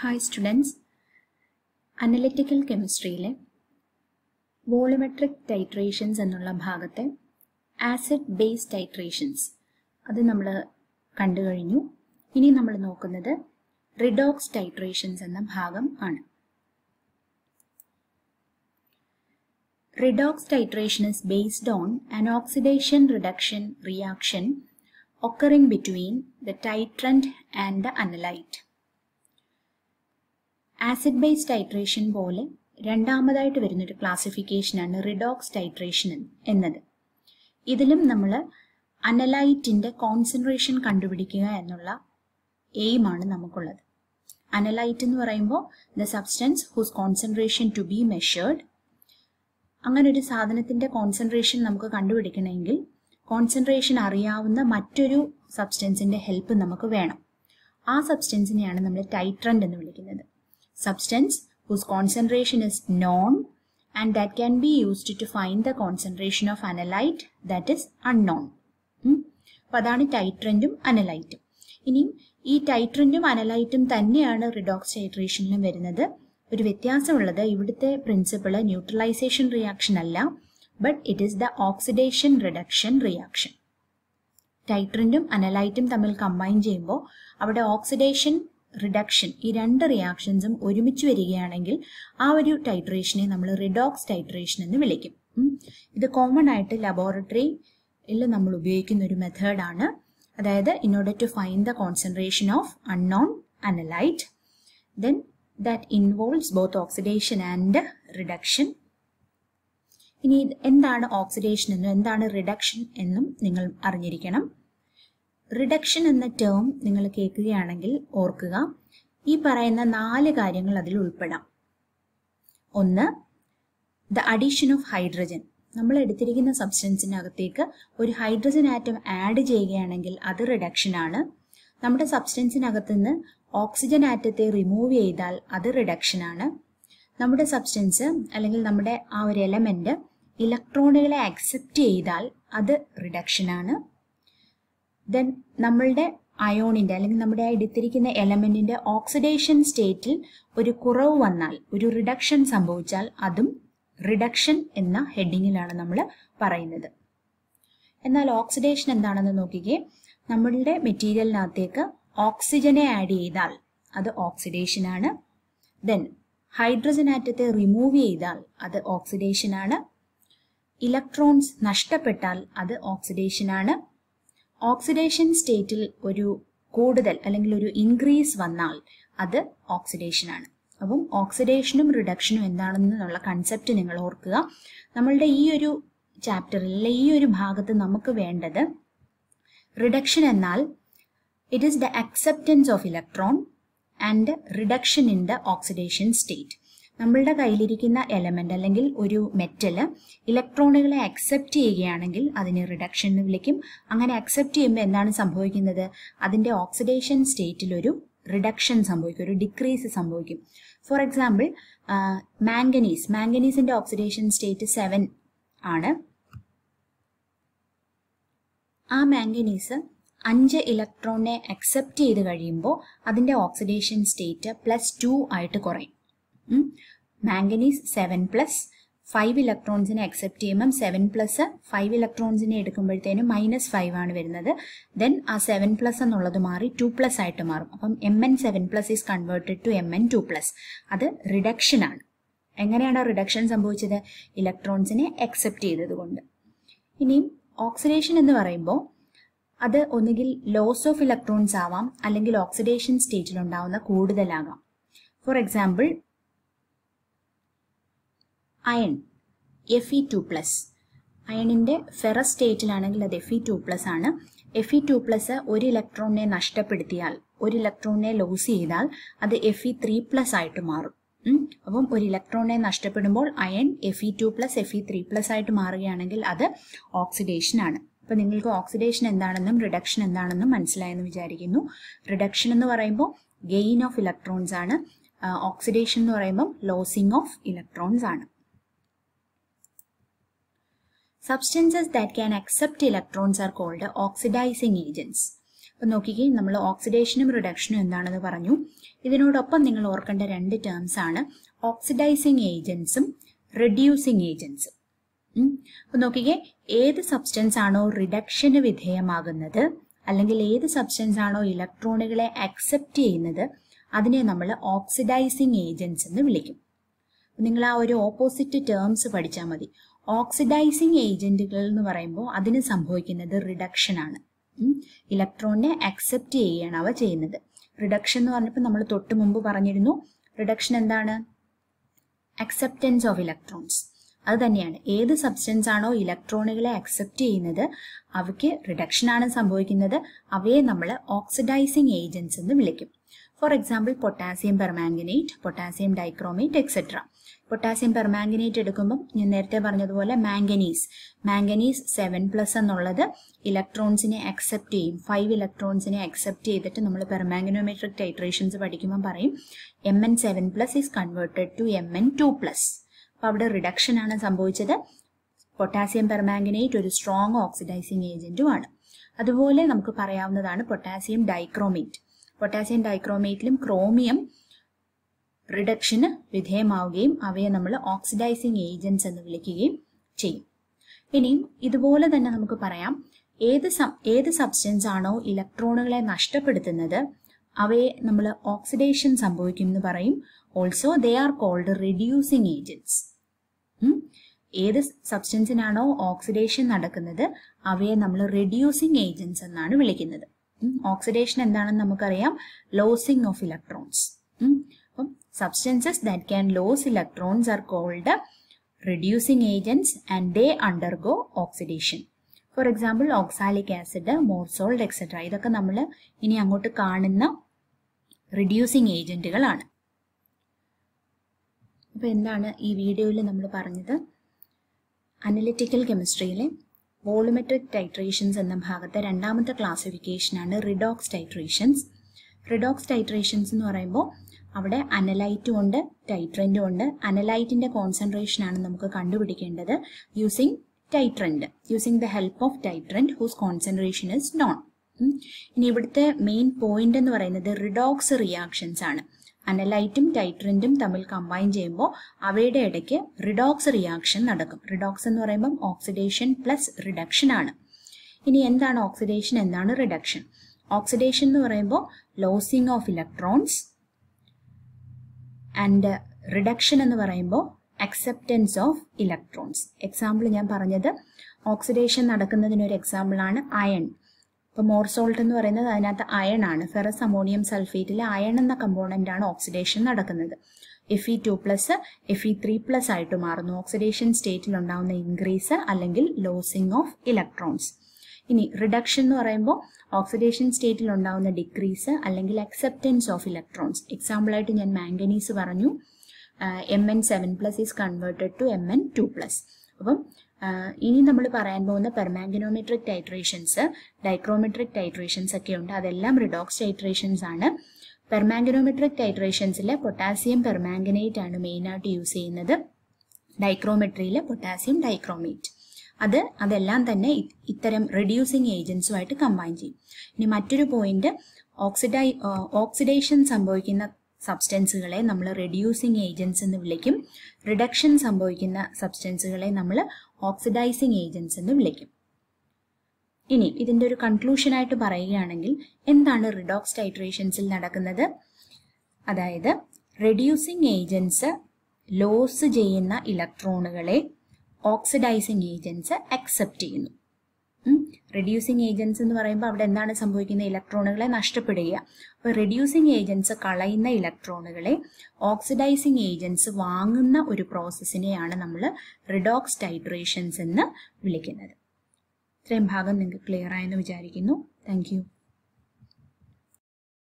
Hi students analytical കെമിസ്ട്രിയിലെ volumetric titrations എന്നുള്ള ഭാഗത്തെ ആസിഡ് ബേസ് ടൈട്രേഷൻസ് അത് നമ്മൾ കണ്ടു കഴിഞ്ഞു ഇനി നമ്മൾ നോക്കുന്നത് റിഡോക്സ് ടൈട്രേഷൻസ് എന്ന ഭാഗം ആണ് redox titration is based on an oxidation reduction reaction occurring between the titrand and the analyte acid base titration പോലെ രണ്ടാമതായിട്ട് വരുന്നൊരു ക്ലാസിഫിക്കേഷനാണ് റിഡോക്സ് ടൈട്രേഷൻ എന്നത് ഇതിലും നമ്മൾ അനലൈറ്റിൻ്റെ കോൺസെൻട്രേഷൻ കണ്ടുപിടിക്കുക എന്നുള്ള എയിമാണ് നമുക്കുള്ളത് അനലൈറ്റ് എന്ന് പറയുമ്പോൾ the substance whose concentration to be measured അങ്ങനെ ഒരു സാധനത്തിൻ്റെ കോൺസെൻട്രേഷൻ നമുക്ക് കണ്ടുപിടിക്കണമെങ്കിൽ കോൺസെൻട്രേഷൻ അറിയാവുന്ന മറ്റൊരു സബ്സ്റ്റൻസിൻ്റെ ഹെൽപ്പ് നമുക്ക് വേണം ആ സബ്സ്റ്റൻസിനെയാണ് നമ്മൾ ടൈട്രൻഡ് എന്ന് വിളിക്കുന്നത് substance whose concentration is known and that can be used to find the concentration of analyte that is unknown. അപ്പോൾ അതാണ് ടൈട്രൻറ്റും അനലൈറ്റും ഇനിയും ഈ ടൈട്രൻറ്റും അനലൈറ്റും തന്നെയാണ് റിഡോക്സ് ടൈട്രേഷനിലും വരുന്നത് ഒരു വ്യത്യാസമുള്ളത് ഇവിടുത്തെ പ്രിൻസിപ്പിൾ ന്യൂട്രലൈസേഷൻ റിയാക്ഷൻ അല്ല but it is the oxidation reduction reaction ടൈട്രൻറ്റും അനലൈറ്റും തമ്മിൽ കമ്പൈൻ ചെയ്യുമ്പോൾ അവിടെ ഓക്സിഡേഷൻ റിഡക്ഷൻ ഈ രണ്ട് റിയാക്ഷൻസും ഒരുമിച്ച് വരികയാണെങ്കിൽ ആ ഒരു ടൈട്രേഷനെ നമ്മൾ റിഡോക്സ് ടൈട്രേഷൻ എന്ന് വിളിക്കും ഇത് കോമൺ ആയിട്ട് ലബോറട്ടറിയിൽ നമ്മൾ ഉപയോഗിക്കുന്ന ഒരു മെത്തേഡാണ് അതായത് in order to find the concentration of unknown analyte then that involves both oxidation and reduction ഇനി എന്താണ് ഓക്സിഡേഷൻ എന്നും എന്താണ് റിഡക്ഷൻ എന്നും നിങ്ങൾ അറിഞ്ഞിരിക്കണം റിഡക്ഷൻ എന്ന ടേം നിങ്ങൾ കേൾക്കുകയാണെങ്കിൽ ഓർക്കുക ഈ പറയുന്ന നാല് കാര്യങ്ങൾ അതിൽ ഉൾപ്പെടാം ഒന്ന് ദ അഡീഷൻ ഓഫ് ഹൈഡ്രജൻ നമ്മൾ എടുത്തിരിക്കുന്ന സബ്സ്റ്റൻസിനകത്തേക്ക് ഒരു ഹൈഡ്രജൻ ആറ്റം ആഡ് ചെയ്യുകയാണെങ്കിൽ അത് റിഡക്ഷൻ ആണ് നമ്മുടെ സബ്സ്റ്റൻസിനകത്ത് നിന്ന് ഓക്സിജൻ ആറ്റത്തെ റിമൂവ് ചെയ്താൽ അത് റിഡക്ഷൻ ആണ് നമ്മുടെ സബ്സ്റ്റൻസ് അല്ലെങ്കിൽ നമ്മുടെ ആ ഒരു എലമെന്റ് ഇലക്ട്രോണുകളെ അക്സെപ്റ്റ് ചെയ്താൽ അത് റിഡക്ഷൻ ആണ് ദെൻ നമ്മളുടെ അയോണിൻ്റെ അല്ലെങ്കിൽ നമ്മുടെ ആ എടുത്തിരിക്കുന്ന എലമെൻറ്റിൻ്റെ ഓക്സിഡേഷൻ സ്റ്റേറ്റിൽ ഒരു കുറവ് വന്നാൽ ഒരു റിഡക്ഷൻ സംഭവിച്ചാൽ അതും റിഡക്ഷൻ എന്ന ഹെഡിങ്ങിലാണ് നമ്മൾ പറയുന്നത് എന്നാൽ ഓക്സിഡേഷൻ എന്താണെന്ന് നോക്കിക്കേ നമ്മളുടെ മെറ്റീരിയലിനകത്തേക്ക് ഓക്സിജനെ ആഡ് ചെയ്താൽ അത് ഓക്സിഡേഷൻ ആണ് ദെൻ ഹൈഡ്രജൻ ആറ്റത്തെ റിമൂവ് ചെയ്താൽ അത് ഓക്സിഡേഷൻ ആണ് ഇലക്ട്രോൺസ് നഷ്ടപ്പെട്ടാൽ അത് ഓക്സിഡേഷൻ ആണ് ഓക്സിഡേഷൻ സ്റ്റേറ്റിൽ ഒരു കൂടുതൽ അല്ലെങ്കിൽ ഒരു ഇൻക്രീസ് വന്നാൽ അത് ഓക്സിഡേഷൻ ആണ് അപ്പം ഓക്സിഡേഷനും റിഡക്ഷനും എന്താണെന്നുള്ള കൺസെപ്റ്റ് നിങ്ങൾ ഓർക്കുക നമ്മളുടെ ഈ ഒരു ചാപ്റ്ററിൽ ഈ ഒരു ഭാഗത്ത് നമുക്ക് വേണ്ടത് റിഡക്ഷൻ എന്നാൽ it is the acceptance of electron and reduction in the oxidation state നമ്മളുടെ കയ്യിലിരിക്കുന്ന എലമെൻ്റ് അല്ലെങ്കിൽ ഒരു മെറ്റൽ ഇലക്ട്രോണുകളെ അക്സെപ്റ്റ് ചെയ്യുകയാണെങ്കിൽ അതിനെ റിഡക്ഷൻ എന്ന് വിളിക്കും അങ്ങനെ അക്സെപ്റ്റ് ചെയ്യുമ്പോൾ എന്താണ് സംഭവിക്കുന്നത് അതിൻ്റെ ഓക്സിഡേഷൻ സ്റ്റേറ്റിലൊരു റിഡക്ഷൻ സംഭവിക്കും ഒരു ഡിക്രീസ് സംഭവിക്കും ഫോർ എക്സാമ്പിൾ മാംഗനീസ് മാംഗനീസിൻ്റെ ഓക്സിഡേഷൻ സ്റ്റേറ്റ് സെവൻ ആണ് ആ മാംഗനീസ് അഞ്ച് ഇലക്ട്രോണിനെ അക്സെപ്റ്റ് ചെയ്ത് കഴിയുമ്പോൾ അതിൻ്റെ ഓക്സിഡേഷൻ സ്റ്റേറ്റ് പ്ലസ് ടു ആയിട്ട് കുറയും മാംഗനീസ് സെവൻ പ്ലസ് ഫൈവ് ഇലക്ട്രോൺസിനെ അക്സെപ്റ്റ് ചെയ്യുമ്പം സെവൻ പ്ലസ് ഫൈവ് ഇലക്ട്രോൺസിനെ എടുക്കുമ്പോഴത്തേനും മൈനസ് ഫൈവ് ആണ് വരുന്നത് ദെൻ ആ സെവൻ പ്ലസ് എന്നുള്ളത് മാറി ടു പ്ലസ് ആയിട്ട് മാറും അപ്പം M N seven plus is converted to M N two plus അത് റിഡക്ഷൻ ആണ് എങ്ങനെയാണ് റിഡക്ഷൻ സംഭവിച്ചത് ഇലക്ട്രോൺസിനെ അക്സെപ്റ്റ് ചെയ്തതുകൊണ്ട് ഇനിയും ഓക്സിഡേഷൻ എന്ന് പറയുമ്പോൾ അത് ഒന്നുകിൽ ലോസ് ഓഫ് ഇലക്ട്രോൺസ് ആവാം അല്ലെങ്കിൽ ഓക്സിഡേഷൻ സ്റ്റേറ്റിൽ ഉണ്ടാവുന്ന കൂടുതലാകാം for example iron F E two plus അയണിൻ്റെ ഫെറസ് സ്റ്റേറ്റിലാണെങ്കിൽ അത് എഫ് ഇ ടു പ്ലസ് ആണ് എഫ് ഇ ടു പ്ലസ് ഒരു ഇലക്ട്രോണിനെ നഷ്ടപ്പെടുത്തിയാൽ ഒരു ഇലക്ട്രോണിനെ ലോസ് ചെയ്താൽ അത് എഫ് ഇ ത്രീ പ്ലസ് ആയിട്ട് മാറും അപ്പം ഒരു ഇലക്ട്രോണിനെ നഷ്ടപ്പെടുമ്പോൾ iron F E two plus F E three plus ആയിട്ട് മാറുകയാണെങ്കിൽ അത് ഓക്സിഡേഷൻ ആണ് അപ്പം നിങ്ങൾക്ക് ഓക്സിഡേഷൻ എന്താണെന്നും റിഡക്ഷൻ എന്താണെന്നും മനസ്സിലായെന്ന് വിചാരിക്കുന്നു റിഡക്ഷൻ എന്ന് പറയുമ്പോൾ ഗെയിൻ ഓഫ് ഇലക്ട്രോൺസ് ആണ് ഓക്സിഡേഷൻ എന്ന് പറയുമ്പോൾ ലോസിങ് ഓഫ് ഇലക്ട്രോൺസ് ആണ് substances that can accept electrons are called oxidising agents അപ്പം നോക്കിക്കേ നമ്മൾ ഓക്സിഡേഷനും റിഡക്ഷനും എന്താണെന്ന് പറഞ്ഞു ഇതിനോടൊപ്പം നിങ്ങൾ ഓർക്കേണ്ട രണ്ട് ടേംസ് ആണ് ഓക്സിഡൈസിങ് ഏജൻസും റിഡ്യൂസിങ് ഏജൻസും അപ്പം നോക്കിക്കേ ഏത് സബ്സ്റ്റൻസ് ആണോ റിഡക്ഷന് വിധേയമാകുന്നത് അല്ലെങ്കിൽ ഏത് സബ്സ്റ്റൻസ് ആണോ ഇലക്ട്രോണുകളെ അക്സെപ്റ്റ് ചെയ്യുന്നത് അതിനെ നമ്മൾ ഓക്സിഡൈസിങ് ഏജൻസ് എന്ന് വിളിക്കും നിങ്ങൾ ആ ഒരു ഓപ്പോസിറ്റ് ടേംസ് പഠിച്ചാൽ മതി ഓക്സിഡൈസിങ് ഏജന്റുകൾ എന്ന് പറയുമ്പോൾ അതിന് സംഭവിക്കുന്നത് റിഡക്ഷൻ ആണ് ഇലക്ട്രോണിനെ അക്സെപ്റ്റ് ചെയ്യുകയാണ് അവ ചെയ്യുന്നത് റിഡക്ഷൻ എന്ന് പറഞ്ഞപ്പോൾ നമ്മൾ തൊട്ട് മുമ്പ് പറഞ്ഞിരുന്നു റിഡക്ഷൻ എന്താണ് അക്സെപ്റ്റൻസ് ഓഫ് ഇലക്ട്രോൺസ് അത് തന്നെയാണ് ഏത് സബ്സ്റ്റൻസ് ആണോ ഇലക്ട്രോണുകളെ അക്സെപ്റ്റ് ചെയ്യുന്നത് അവയ്ക്ക് റിഡക്ഷൻ ആണ് സംഭവിക്കുന്നത് അവയെ നമ്മൾ ഓക്സിഡൈസിങ് ഏജൻസ് എന്ന് വിളിക്കും for example potassium permanganate potassium dichromate etcetera potassium permanganate എടുക്കുമ്പം ഞാൻ നേരത്തെ പറഞ്ഞതുപോലെ മാംഗനീസ് മാംഗനീസ് സെവൻ പ്ലസ് എന്നുള്ളത് ഇലക്ട്രോൺസിനെ അക്സെപ്റ്റ് ചെയ്യും ഫൈവ് ഇലക്ട്രോൺസിനെ അക്സെപ്റ്റ് ചെയ്തിട്ട് നമ്മൾ പെർമാംഗനോമെട്രിക് ടൈട്രേഷൻസ് പഠിക്കുമ്പോൾ പറയും M N seven plus is converted to M N two plus അപ്പോൾ അവിടെ റിഡക്ഷൻ ആണ് സംഭവിച്ചത് പൊട്ടാസ്യം പെർമാംഗനേറ്റ് ഒരു സ്ട്രോങ് ഓക്സിഡൈസിങ് ആണ് അതുപോലെ നമുക്ക് പറയാവുന്നതാണ് പൊട്ടാസ്യം ഡൈക്രോമേറ്റ് പൊട്ടാസ്യം ഡൈക്രോമേറ്റിലും ക്രോമിയം റിഡക്ഷന് വിധേയമാവുകയും അവയെ നമ്മൾ ഓക്സിഡൈസിങ് ഏജൻസ് എന്ന് വിളിക്കുകയും ചെയ്യും ഇനിയും ഇതുപോലെ തന്നെ നമുക്ക് പറയാം ഏത് ഏത് സബ്സ്റ്റൻസ് ആണോ ഇലക്ട്രോണുകളെ നഷ്ടപ്പെടുത്തുന്നത് അവയെ നമ്മൾ ഓക്സിഡേഷൻ സംഭവിക്കും എന്ന് പറയും also they are called reducing agents ഏത് സബ്സ്റ്റൻസിനാണോ ഓക്സിഡേഷൻ നടക്കുന്നത് അവയെ നമ്മൾ റിഡ്യൂസിങ് ഏജൻസ് എന്നാണ് വിളിക്കുന്നത് ഓക്സിഡേഷൻ എന്താണെന്ന് നമുക്കറിയാം losing of electrons Substances that can lose electrons are called reducing agents and they undergo oxidation. For example oxalic acid Mohr's salt etcetera ഇതൊക്കെ നമ്മൾ ഇനി അങ്ങോട്ട് കാണുന്ന റിഡ്യൂസിങ് ഏജൻറ്റുകളാണ് അപ്പോൾ എന്താണ് ഈ വീഡിയോയിൽ നമ്മൾ പറഞ്ഞത് അനലിറ്റിക്കൽ കെമിസ്ട്രിയിലെ വോളുമെട്രിക് ടൈട്രേഷൻസ് എന്ന ഭാഗത്തെ രണ്ടാമത്തെ ക്ലാസിഫിക്കേഷനാണ് റിഡോക്സ് ടൈട്രേഷൻസ് റിഡോക്സ് ടൈട്രേഷൻസ് എന്ന് പറയുമ്പോൾ അവിടെ അനലൈറ്റും ഉണ്ട് ടൈട്രൻറ്റും ഉണ്ട് അനലൈറ്റിൻ്റെ കോൺസെൻട്രേഷനാണ് നമുക്ക് കണ്ടുപിടിക്കേണ്ടത് using titrant using the help of titrant whose concentration is known ഇനി ഇവിടുത്തെ മെയിൻ പോയിന്റ് എന്ന് പറയുന്നത് റിഡോക്സ് റിയാക്ഷൻസ് ആണ് അനലൈറ്റും ടൈട്രൻറ്റും തമ്മിൽ കമ്പൈൻ ചെയ്യുമ്പോൾ അവയുടെ ഇടയ്ക്ക് റിഡോക്സ് റിയാക്ഷൻ നടക്കും റിഡോക്സ് എന്ന് പറയുമ്പം ഓക്സിഡേഷൻ പ്ലസ് റിഡക്ഷൻ ആണ് ഇനി എന്താണ് ഓക്സിഡേഷൻ എന്താണ് റിഡക്ഷൻ ഓക്സിഡേഷൻ എന്ന് പറയുമ്പോൾ losing of electrons and reduction എന്ന് പറയുമ്പോൾ അക്സെപ്റ്റൻസ് ഓഫ് ഇലക്ട്രോൺസ് എക്സാമ്പിൾ ഞാൻ പറഞ്ഞത് ഓക്സിഡേഷൻ നടക്കുന്നതിനൊരു എക്സാമ്പിളാണ് അയൺ ഇപ്പോൾ മോർസോൾട്ട് എന്ന് പറയുന്നത് അതിനകത്ത് അയൺ ആണ് ഫെറസ് അമോണിയം സൾഫേറ്റിൽ അയൺ എന്ന കമ്പോണൻ്റ് ആണ് ഓക്സിഡേഷൻ നടക്കുന്നത് F E two plus F E three plus ആയിട്ട് മാറുന്നു ഓക്സിഡേഷൻ സ്റ്റേറ്റിൽ ഉണ്ടാകുന്ന ഇൻക്രീസ് അല്ലെങ്കിൽ ലോസിങ് ഓഫ് ഇലക്ട്രോൺസ് ഇനി റിഡക്ഷൻ എന്ന് പറയുമ്പോൾ ഓക്സിഡേഷൻ സ്റ്റേറ്റിൽ ഉണ്ടാകുന്ന ഡിക്രീസ് അല്ലെങ്കിൽ അക്സെപ്റ്റൻസ് ഓഫ് ഇലക്ട്രോൺസ് എക്സാമ്പിളായിട്ട് ഞാൻ മാംഗനീസ് പറഞ്ഞു M N seven plus is converted to M N two plus അപ്പം uh, ഇനി നമ്മൾ പറയാൻ പോകുന്ന പെർമാംഗനോമെട്രിക് ടൈട്രേഷൻസ് ഡൈക്രോമെട്രിക് ടൈട്രേഷൻസ് ഒക്കെ ഉണ്ട് അതെല്ലാം റിഡോക്സ് ടൈട്രേഷൻസ് ആണ് പെർമാംഗനോമെട്രിക് ടൈട്രേഷൻസിൽ പൊട്ടാസ്യം പെർമാംഗനേറ്റ് ആണ് മെയിനായിട്ട് യൂസ് ചെയ്യുന്നത് ഡൈക്രോമെട്രിയിൽ പൊട്ടാസ്യം ഡൈക്രോമേറ്റ് അത് അതെല്ലാം തന്നെ ഇത്തരം റെഡ്യൂസിങ് ഏജൻസുമായിട്ട് കമ്പൈൻ ചെയ്യും ഇനി മറ്റൊരു പോയിന്റ് ഓക്സിഡൈ ഓക്സിഡേഷൻ സംഭവിക്കുന്ന സബ്സ്റ്റൻസുകളെ നമ്മൾ റെഡ്യൂസിങ് ഏജൻസ് എന്ന് വിളിക്കും റിഡക്ഷൻ സംഭവിക്കുന്ന സബ്സ്റ്റൻസുകളെ നമ്മൾ ഓക്സിഡൈസിങ് ഏജൻസ് എന്ന് വിളിക്കും ഇനി ഇതിൻ്റെ ഒരു കൺക്ലൂഷനായിട്ട് പറയുകയാണെങ്കിൽ എന്താണ് റിഡോക്സ് ടൈട്രേഷൻസിൽ നടക്കുന്നത് അതായത് റെഡ്യൂസിങ് ഏജൻസ് ലോസ് ചെയ്യുന്ന ഇലക്ട്രോണുകളെ ഓക്സിഡൈസിങ് ഏജൻസ് അക്സെപ്റ്റ് ചെയ്യുന്നു റെഡ്യൂസിങ് ഏജൻസ് എന്ന് പറയുമ്പോൾ അവിടെ എന്താണ് സംഭവിക്കുന്നത് ഇലക്ട്രോണുകളെ നഷ്ടപ്പെടുക അപ്പോൾ റെഡ്യൂസിങ് ഏജൻസ് കളയുന്ന ഇലക്ട്രോണുകളെ ഓക്സിഡൈസിങ് ഏജൻസ് വാങ്ങുന്ന ഒരു പ്രോസസ്സിനെയാണ് നമ്മൾ റിഡോക്സ് ടൈട്രേഷൻസ് എന്ന് വിളിക്കുന്നത് ഇത്രയും ഭാഗം നിങ്ങൾക്ക് ക്ലിയർ ആയെന്ന് വിചാരിക്കുന്നു താങ്ക്